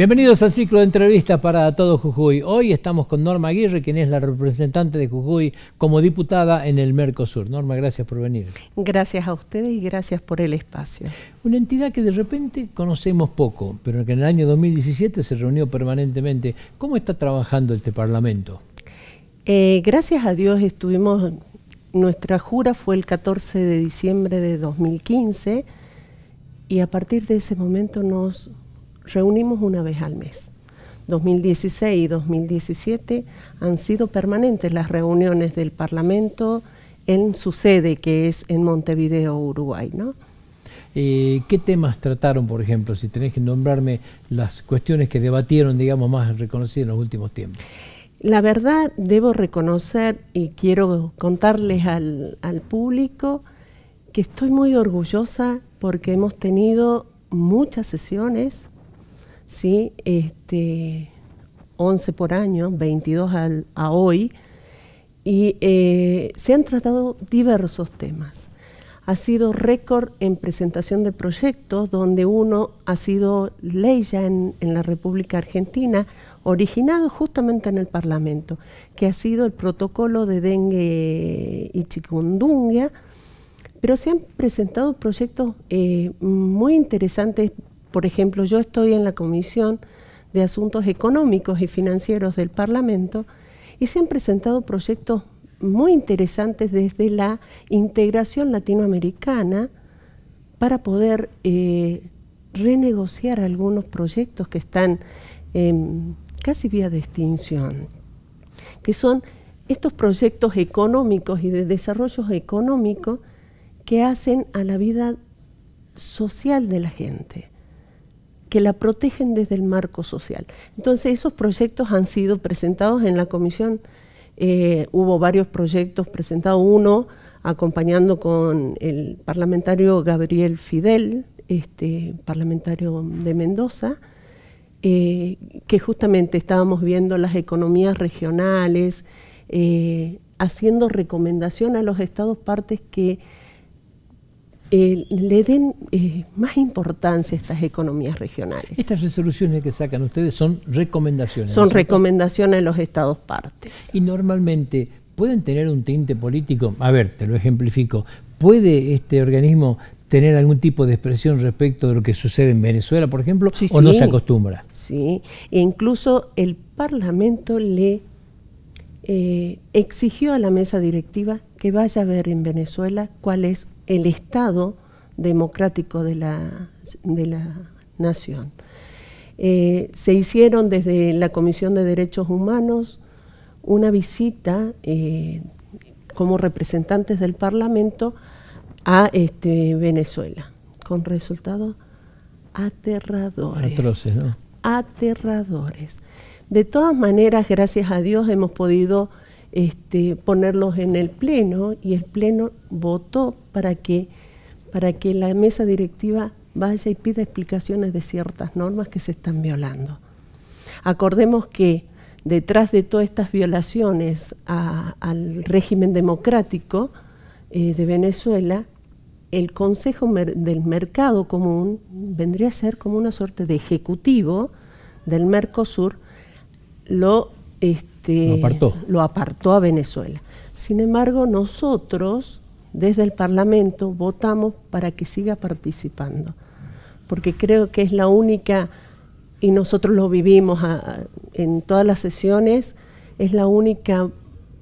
Bienvenidos al ciclo de entrevistas para todo Jujuy. Hoy estamos con Norma Aguirre, quien es la representante de Jujuy como diputada en el Mercosur. Norma, gracias por venir. Gracias a ustedes y gracias por el espacio. Una entidad que de repente conocemos poco, pero que en el año 2017 se reunió permanentemente. ¿Cómo está trabajando este Parlamento? Eh, gracias a Dios estuvimos, nuestra jura fue el 14 de diciembre de 2015 y a partir de ese momento nos reunimos una vez al mes. 2016 y 2017 han sido permanentes las reuniones del Parlamento en su sede, que es en Montevideo, Uruguay. Eh, ¿Qué temas trataron, por ejemplo, si tenés que nombrarme las cuestiones que debatieron, digamos, más reconocidas en los últimos tiempos? La verdad, debo reconocer y quiero contarles al público que estoy muy orgullosa porque hemos tenido muchas sesiones, ¿sí? Este, 11 por año, 22 a hoy, y eh, se han tratado diversos temas. Ha sido récord en presentación de proyectos, donde uno ha sido ley ya en, la República Argentina, originado justamente en el Parlamento, que ha sido el protocolo de dengue y chikungunya, pero se han presentado proyectos eh, muy interesantes por ejemplo, yo estoy en la Comisión de Asuntos Económicos y Financieros del Parlamento y se han presentado proyectos muy interesantes desde la integración latinoamericana para poder eh, renegociar algunos proyectos que están casi vía de extinción, que son estos proyectos económicos y de desarrollo económico que hacen a la vida social de la gente que la protegen desde el marco social. Entonces, esos proyectos han sido presentados en la comisión. Eh, hubo varios proyectos presentados, uno acompañando con el parlamentario Gabriel Fidel, este, parlamentario de Mendoza, eh, que justamente estábamos viendo las economías regionales, eh, haciendo recomendación a los estados partes que eh, le den eh, más importancia a estas economías regionales. Estas resoluciones que sacan ustedes son recomendaciones. Son recomendaciones a los estados partes. Y normalmente pueden tener un tinte político. A ver, te lo ejemplifico. ¿Puede este organismo tener algún tipo de expresión respecto de lo que sucede en Venezuela, por ejemplo, sí, o no se acostumbra? Sí, incluso el Parlamento le eh, exigió a la mesa directiva que vaya a ver en Venezuela cuál es el Estado democrático de la, de la nación. Eh, se hicieron desde la Comisión de Derechos Humanos una visita eh, como representantes del Parlamento a este, Venezuela, con resultados aterradores. Aterradores. De todas maneras, gracias a Dios, hemos podido este, ponerlos en el Pleno y el Pleno votó para que, para que la mesa directiva vaya y pida explicaciones de ciertas normas que se están violando. Acordemos que detrás de todas estas violaciones al régimen democrático eh, de Venezuela, el Consejo del Mercado Común vendría a ser como una suerte de ejecutivo del Mercosur, lo este, este, lo, apartó. a Venezuela. Sin embargo, nosotros desde el Parlamento votamos para que siga participando, porque creo que es la única, y nosotros lo vivimos en todas las sesiones, es la única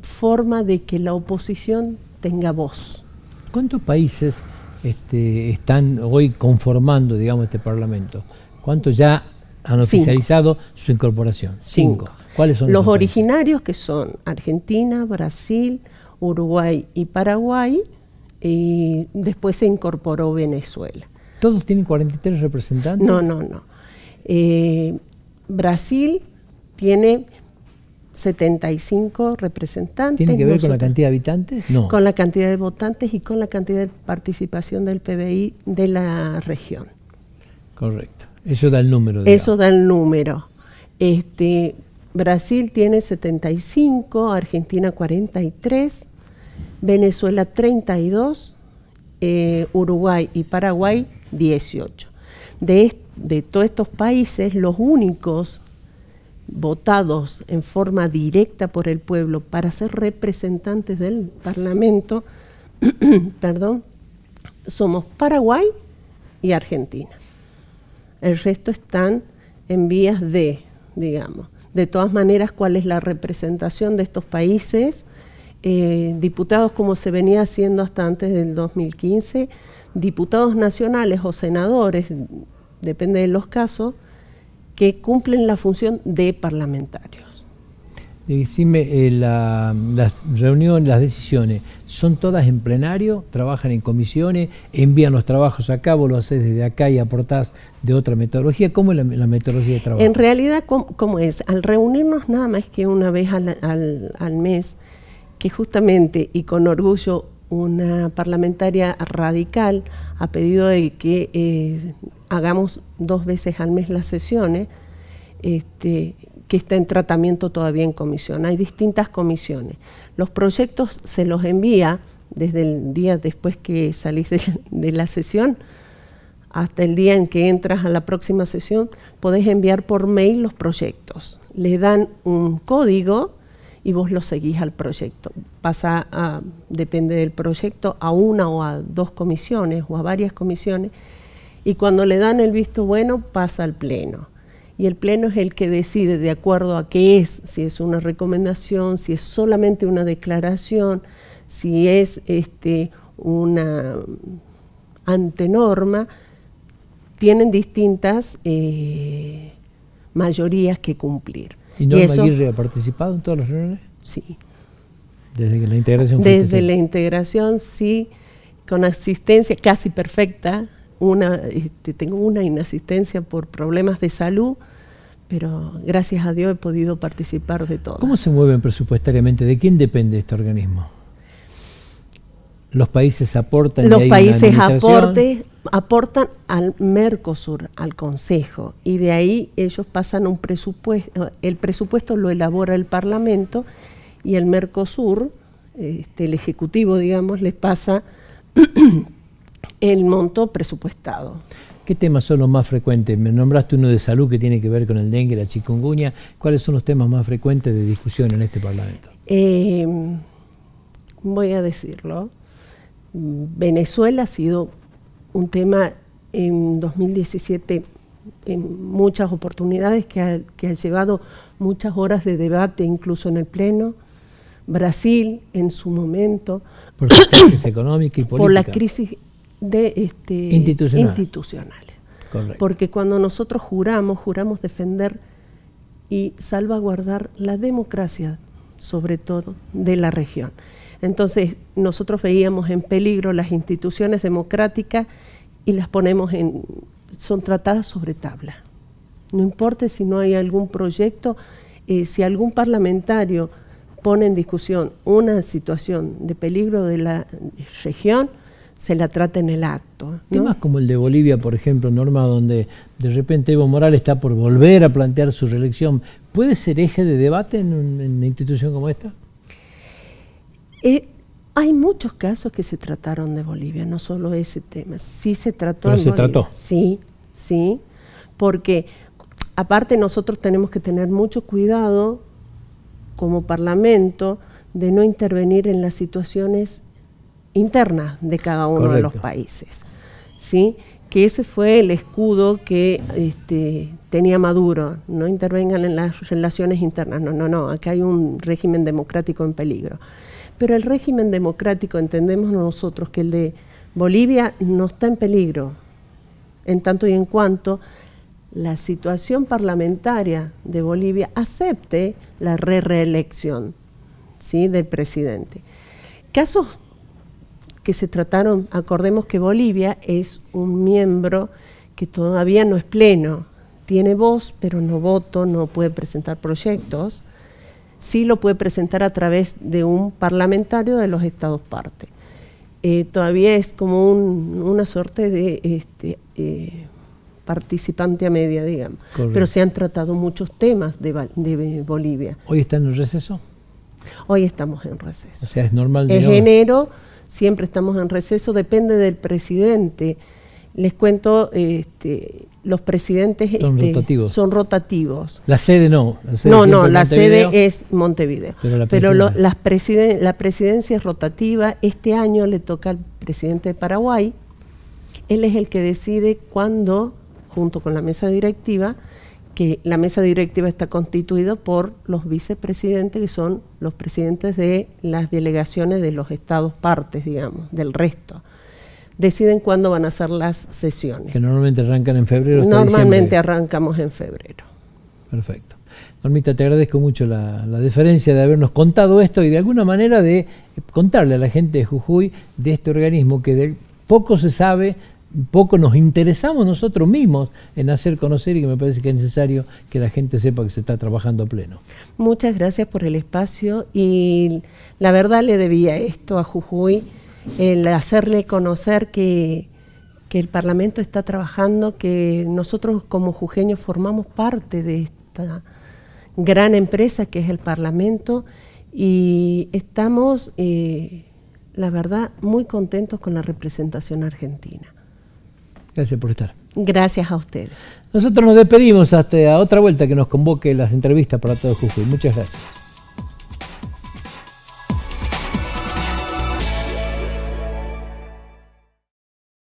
forma de que la oposición tenga voz. ¿Cuántos países este, están hoy conformando, digamos, este Parlamento? ¿Cuántos ya han oficializado su incorporación. Cinco. ¿Cuáles son los, originarios que son Argentina, Brasil, Uruguay y Paraguay y después se incorporó Venezuela. ¿Todos tienen 43 representantes? No, no, no. Eh, Brasil tiene 75 representantes. ¿Tiene que ver con la cantidad de habitantes? No. Con la cantidad de votantes y con la cantidad de participación del PBI de la región. Correcto. Eso da el número. Eso da el número. Este, Brasil tiene 75, Argentina 43, Venezuela 32, eh, Uruguay y Paraguay 18. De, de todos estos países, los únicos votados en forma directa por el pueblo para ser representantes del Parlamento, perdón, somos Paraguay y Argentina. El resto están en vías de, digamos. De todas maneras, cuál es la representación de estos países, eh, diputados como se venía haciendo hasta antes del 2015, diputados nacionales o senadores, depende de los casos, que cumplen la función de parlamentarios. Eh, decime, eh, la, las reuniones, las decisiones, ¿son todas en plenario? ¿Trabajan en comisiones? ¿Envían los trabajos acá? ¿Vos lo haces desde acá y aportás de otra metodología? ¿Cómo es la, metodología de trabajo? En realidad, ¿cómo, es? Al reunirnos nada más que una vez al, mes, que justamente y con orgullo una parlamentaria radical ha pedido que eh, hagamos dos veces al mes las sesiones, este, que está en tratamiento todavía en comisión. Hay distintas comisiones. Los proyectos se los envía desde el día después que salís de, la sesión hasta el día en que entras a la próxima sesión, podés enviar por mail los proyectos. Les dan un código y vos lo seguís al proyecto. Pasa, a, depende del proyecto, a una o a dos comisiones o a varias comisiones y cuando le dan el visto bueno pasa al pleno y el Pleno es el que decide de acuerdo a qué es, si es una recomendación, si es solamente una declaración, si es este, una antenorma, tienen distintas eh, mayorías que cumplir. ¿Y Norma ha participado en todas las reuniones? Sí. Desde la integración Desde la integración, sí, con asistencia casi perfecta una, este, tengo una inasistencia por problemas de salud, pero gracias a Dios he podido participar de todo. ¿Cómo se mueven presupuestariamente? ¿De quién depende este organismo? ¿Los países aportan? Los países aportan al Mercosur, al Consejo, y de ahí ellos pasan un presupuesto, el presupuesto lo elabora el Parlamento y el Mercosur, este, el Ejecutivo, digamos, les pasa el monto presupuestado. ¿Qué temas son los más frecuentes? Me nombraste uno de salud que tiene que ver con el dengue, la chikungunya. ¿Cuáles son los temas más frecuentes de discusión en este Parlamento? Eh, voy a decirlo. Venezuela ha sido un tema en 2017 en muchas oportunidades que ha, llevado muchas horas de debate incluso en el Pleno. Brasil en su momento. Por la crisis económica y política. Por la crisis de este, institucionales. Porque cuando nosotros juramos, juramos defender y salvaguardar la democracia, sobre todo, de la región. Entonces, nosotros veíamos en peligro las instituciones democráticas y las ponemos en... son tratadas sobre tabla. No importa si no hay algún proyecto, eh, si algún parlamentario pone en discusión una situación de peligro de la región, se la trata en el acto. Temas como el de Bolivia, por ejemplo, Norma, donde de repente Evo Morales está por volver a plantear su reelección, ¿puede ser eje de debate en, una institución como esta? Eh, hay muchos casos que se trataron de Bolivia, no solo ese tema. Sí se trató. Pero se trató. Sí, sí, porque aparte nosotros tenemos que tener mucho cuidado como Parlamento de no intervenir en las situaciones internas de cada uno de los países. ¿sí? Que ese fue el escudo que este, tenía Maduro. No intervengan en las relaciones internas. No, no, no. Acá hay un régimen democrático en peligro. Pero el régimen democrático, entendemos nosotros que el de Bolivia no está en peligro, en tanto y en cuanto la situación parlamentaria de Bolivia acepte la reelección ¿sí? del presidente. Casos que se trataron, acordemos que Bolivia es un miembro que todavía no es pleno, tiene voz pero no voto, no puede presentar proyectos, sí lo puede presentar a través de un parlamentario de los estados partes. Eh, todavía es como una suerte de este, eh, participante a media, digamos. Pero se han tratado muchos temas de, de, Bolivia. ¿Hoy está en receso? Hoy estamos en receso. O sea, es normal. De es enero siempre estamos en receso, depende del presidente. Les cuento, este, los presidentes son, este, rotativos. La sede no. no, no, la sede es Montevideo. Pero, la presidencia es rotativa. Este año le toca al presidente de Paraguay. Él es el que decide cuándo, junto con la mesa directiva, que la mesa directiva está constituida por los vicepresidentes, que son los presidentes de las delegaciones de los estados partes, digamos, del resto. Deciden cuándo van a ser las sesiones. Que normalmente arrancan en febrero. normalmente arrancamos en febrero. Perfecto. Normita, te agradezco mucho la, la, deferencia de habernos contado esto y de alguna manera de contarle a la gente de Jujuy de este organismo que de poco se sabe, poco nos interesamos nosotros mismos en hacer conocer y que me parece que es necesario que la gente sepa que se está trabajando a pleno. Muchas gracias por el espacio y la verdad le debía esto a Jujuy, el hacerle conocer que, el Parlamento está trabajando, que nosotros como jujeños formamos parte de esta gran empresa que es el Parlamento y estamos, eh, la verdad, muy contentos con la representación argentina. Gracias por estar. Gracias a ustedes. Nosotros nos despedimos hasta otra vuelta que nos convoque las entrevistas para todo Jujuy. Muchas gracias.